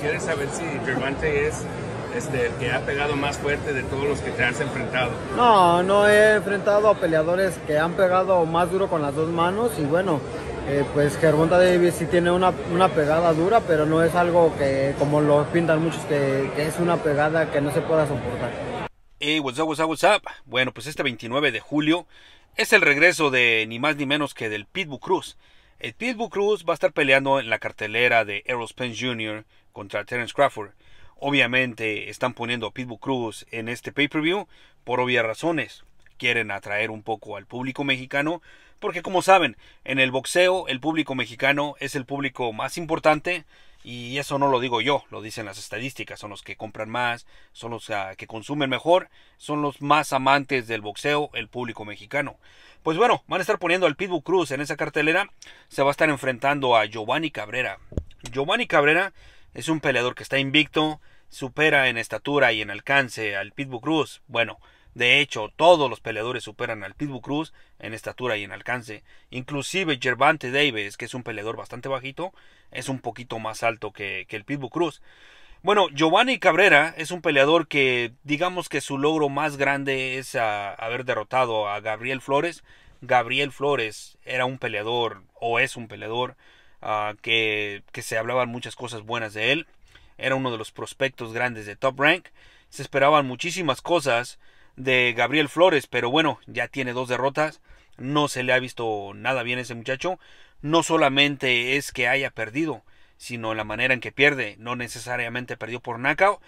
¿Quieres, saber si Gervante es este, el que ha pegado más fuerte de todos los que te has enfrentado? No, no he enfrentado a peleadores que han pegado más duro con las dos manos y bueno, eh, pues Gervonta Davis sí tiene una, pegada dura, pero no es algo que, como lo pintan muchos, que, es una pegada que no se pueda soportar. Hey, what's up, what's up, what's up? Bueno, pues este 29 de julio es el regreso de ni más ni menos que del Pitbull Cruz. El Pitbull Cruz va a estar peleando en la cartelera de Errol Spence Jr. contra Terence Crawford. Obviamente están poniendo a Pitbull Cruz en este pay-per-view por obvias razones. Quieren atraer un poco al público mexicano, porque como saben, en el boxeo el público mexicano es el público más importante y eso no lo digo yo, lo dicen las estadísticas. Son los que compran más, son los ah, que consumen mejor, son los más amantes del boxeo, el público mexicano. Pues bueno, van a estar poniendo al Pitbull Cruz en esa cartelera. Se va a estar enfrentando a Giovanni Cabrera. Giovanni Cabrera es un peleador que está invicto, supera en estatura y en alcance al Pitbull Cruz. Bueno, de hecho, todos los peleadores superan al Pitbull Cruz en estatura y en alcance. Inclusive Gervante Davis, que es un peleador bastante bajito, es un poquito más alto que, el Pitbull Cruz. Bueno, Giovanni Cabrera es un peleador que digamos que su logro más grande es haber derrotado a Gabriel Flores. Gabriel Flores era un peleador o es un peleador ah, que, que se hablaban muchas cosas buenas de él. Era uno de los prospectos grandes de Top Rank. Se esperaban muchísimas cosas de Gabriel Flores, pero bueno, ya tiene dos derrotas, no se le ha visto nada bien a ese muchacho, no solamente es que haya perdido, sino la manera en que pierde, no necesariamente perdió por knockout,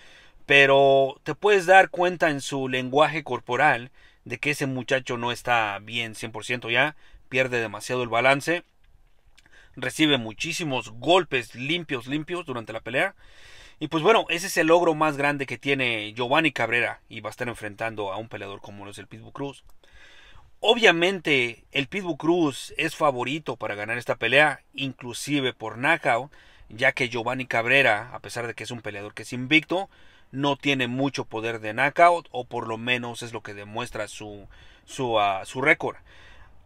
pero te puedes dar cuenta en su lenguaje corporal de que ese muchacho no está bien 100% ya, pierde demasiado el balance, recibe muchísimos golpes limpios, limpios durante la pelea. Y pues bueno, ese es el logro más grande que tiene Giovanni Cabrera y va a estar enfrentando a un peleador como lo es el Pitbull Cruz. Obviamente el Pitbull Cruz es favorito para ganar esta pelea, inclusive por knockout, ya que Giovanni Cabrera, a pesar de que es un peleador que es invicto, no tiene mucho poder de knockout o por lo menos es lo que demuestra su, su, ah, su récord.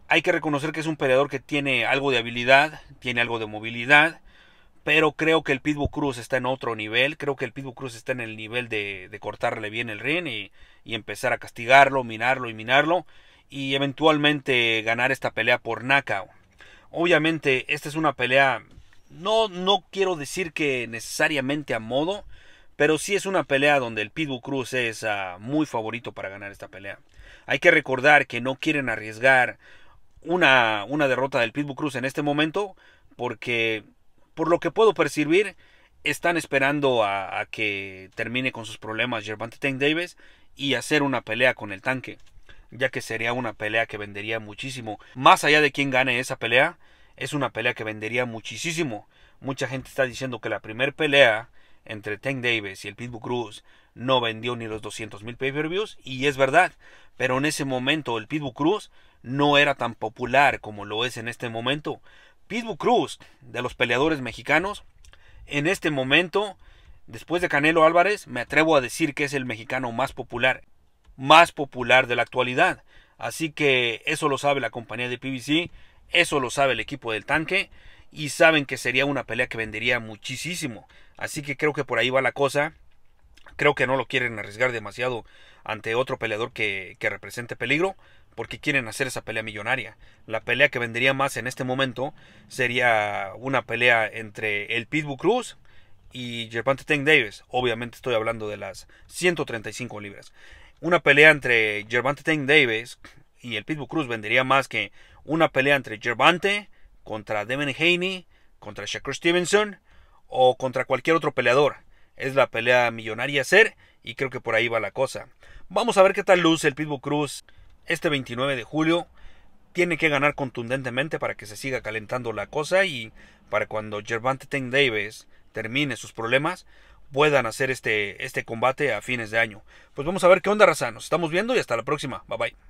Hay que reconocer que es un peleador que tiene algo de habilidad, tiene algo de movilidad, pero creo que el Pitbull Cruz está en otro nivel, creo que el Pitbull Cruz está en el nivel de, cortarle bien el ring y, empezar a castigarlo, minarlo y minarlo y eventualmente ganar esta pelea por Nakao. Obviamente esta es una pelea, no, no quiero decir que necesariamente a modo, pero sí es una pelea donde el Pitbull Cruz es ah, muy favorito para ganar esta pelea. Hay que recordar que no quieren arriesgar una, una derrota del Pitbull Cruz en este momento porque por lo que puedo percibir, están esperando a, que termine con sus problemas Gervante Tank Davis y hacer una pelea con el tanque, ya que sería una pelea que vendería muchísimo. Más allá de quién gane esa pelea, es una pelea que vendería muchísimo. Mucha gente está diciendo que la primera pelea entre Tank Davis y el Pitbull Cruz no vendió ni los 200 mil pay-per-views, y es verdad, pero en ese momento el Pitbull Cruz no era tan popular como lo es en este momento. Pitbull Cruz, de los peleadores mexicanos, en este momento, después de Canelo Álvarez, me atrevo a decir que es el mexicano más popular, más popular de la actualidad. Así que eso lo sabe la compañía de PBC, eso lo sabe el equipo del tanque y saben que sería una pelea que vendería muchísimo. Así que creo que por ahí va la cosa. Creo que no lo quieren arriesgar demasiado ante otro peleador que, que represente peligro porque quieren hacer esa pelea millonaria. La pelea que vendería más en este momento sería una pelea entre el Pitbull Cruz y Gervante Tank Davis. Obviamente estoy hablando de las 135 libras. Una pelea entre Gervante Tank Davis y el Pitbull Cruz vendería más que una pelea entre Gervante contra Devin Haney, contra Shakur Stevenson o contra cualquier otro peleador. Es la pelea millonaria a ser y creo que por ahí va la cosa. Vamos a ver qué tal luce el Pitbull Cruz este 29 de julio tiene que ganar contundentemente para que se siga calentando la cosa y para cuando Gervante Ten Davis termine sus problemas puedan hacer este, este combate a fines de año. Pues vamos a ver qué onda, Raza. Nos estamos viendo y hasta la próxima. Bye bye.